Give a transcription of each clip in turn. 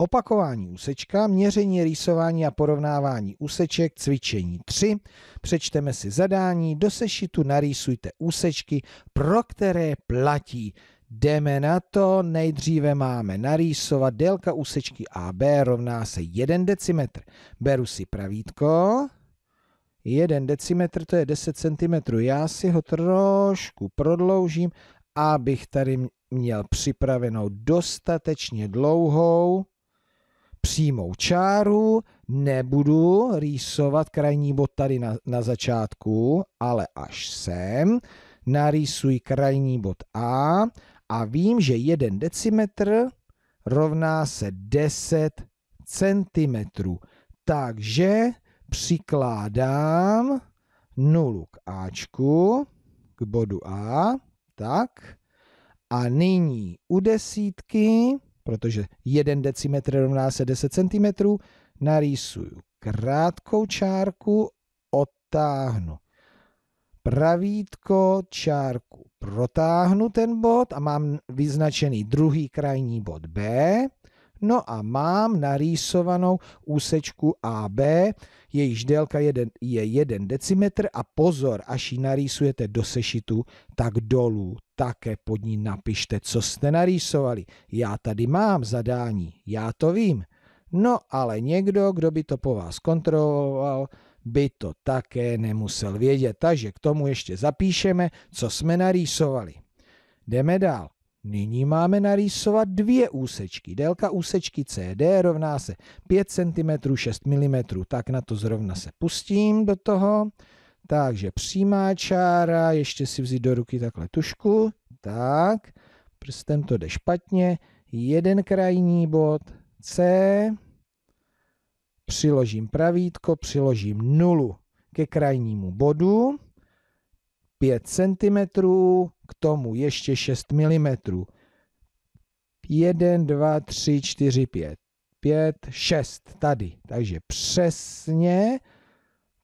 Opakování úsečka, měření, rýsování a porovnávání úseček, cvičení 3. Přečteme si zadání, do sešitu narýsujte úsečky, pro které platí. Jdeme na to, nejdříve máme narýsovat délka úsečky AB rovná se 1 decimetr. Beru si pravítko, 1 decimetr to je 10 cm, já si ho trošku prodloužím, abych tady měl připravenou dostatečně dlouhou přímou čáru, nebudu rýsovat krajní bod tady na, na začátku, ale až sem, narýsuji krajní bod A a vím, že 1 decimetr rovná se 10 centimetrů. Takže přikládám nulu k Ačku, k bodu A, tak. A nyní u desítky protože 1 decimetr rovná se 10 cm, narýsuju krátkou čárku, otáhnu pravítko, čárku, protáhnu ten bod a mám vyznačený druhý krajní bod B No a mám narýsovanou úsečku AB, jejíž délka jeden, je 1 decimetr a pozor, až ji narýsujete do sešitu, tak dolů také pod ní napište, co jste narýsovali. Já tady mám zadání, já to vím. No ale někdo, kdo by to po vás kontroloval, by to také nemusel vědět, takže k tomu ještě zapíšeme, co jsme narýsovali. Jdeme dál. Nyní máme narýsovat dvě úsečky. Délka úsečky CD rovná se 5 cm 6 mm, tak na to zrovna se pustím do toho. Takže přímá čára, ještě si vzít do ruky takhle tušku, tak, prstem to jde špatně, jeden krajní bod C, přiložím pravítko, přiložím nulu ke krajnímu bodu, 5 cm, k tomu ještě 6 mm. 1, 2, 3, 4, 5. 5, 6 tady. Takže přesně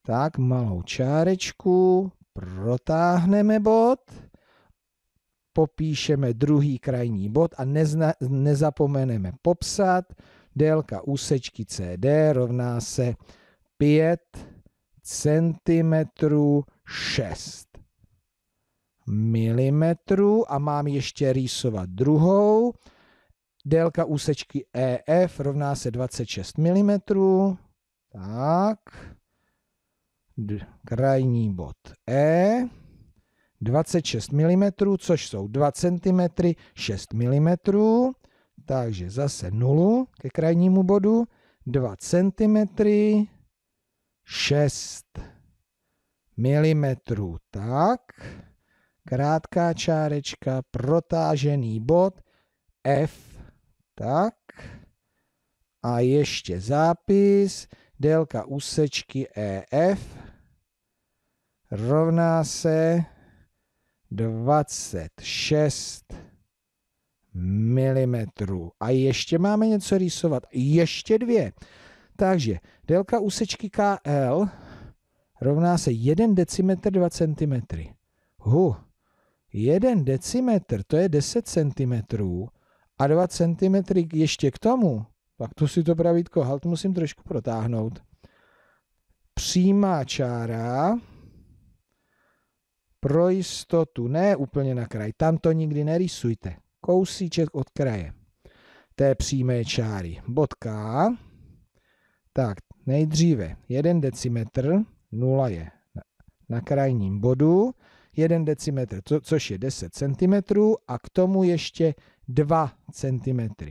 tak malou čárečku protáhneme bod, popíšeme druhý krajní bod a nezna, nezapomeneme popsat. Délka úsečky CD rovná se 5 cm 6 mm a mám ještě rýsovat druhou. Délka úsečky EF rovná se 26 mm. Tak. D Krajní bod E. 26 mm, což jsou 2 cm, 6 mm. Takže zase 0 ke krajnímu bodu. 2 cm, 6 mm. Tak krátká čárečka, protážený bod, F, tak. A ještě zápis, délka úsečky EF rovná se 26 mm. A ještě máme něco rýsovat, ještě dvě. Takže délka úsečky KL rovná se 1 decimetr 2 cm. Huh jeden decimetr, to je 10 cm a 2 cm ještě k tomu, pak tu si to pravítko halt musím trošku protáhnout. Přímá čára pro jistotu, ne úplně na kraj, tam to nikdy nerysujte, Kousíček od kraje té přímé čáry. Bodka. tak nejdříve 1 decimetr, 0 je na krajním bodu, 1 decimetr, co, což je 10 cm a k tomu ještě 2 cm.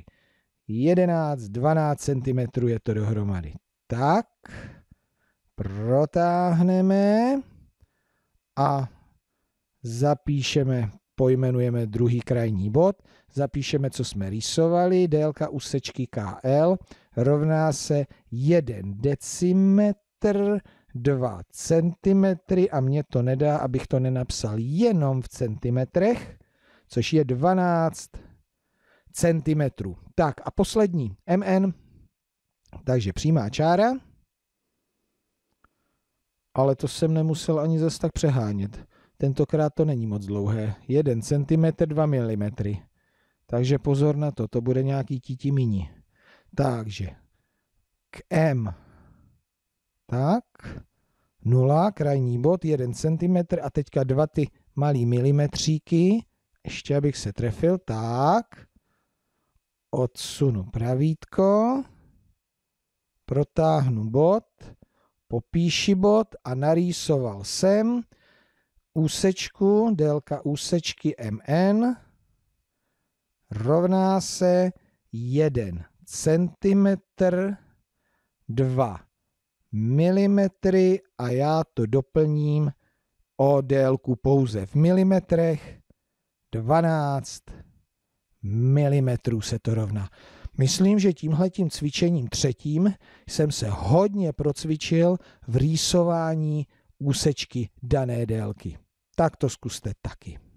11, 12 cm je to dohromady. Tak, protáhneme a zapíšeme, pojmenujeme druhý krajní bod, zapíšeme, co jsme rýsovali, délka úsečky KL rovná se 1 decimetr 2 cm a mě to nedá, abych to nenapsal jenom v centimetrech, což je 12 cm. Tak a poslední, MN, takže přímá čára, ale to jsem nemusel ani zase tak přehánět. Tentokrát to není moc dlouhé, 1 cm 2 mm. Takže pozor na to, to bude nějaký titi mini. Takže k M tak, 0, krajní bod, 1 cm a teďka dva ty malý milimetříky, ještě abych se trefil, tak, odsunu pravítko, protáhnu bod, popíši bod a narýsoval jsem úsečku, délka úsečky MN rovná se 1 cm 2 milimetry a já to doplním o délku pouze v milimetrech. 12 milimetrů se to rovná. Myslím, že tímhletím cvičením třetím jsem se hodně procvičil v rýsování úsečky dané délky. Tak to zkuste taky.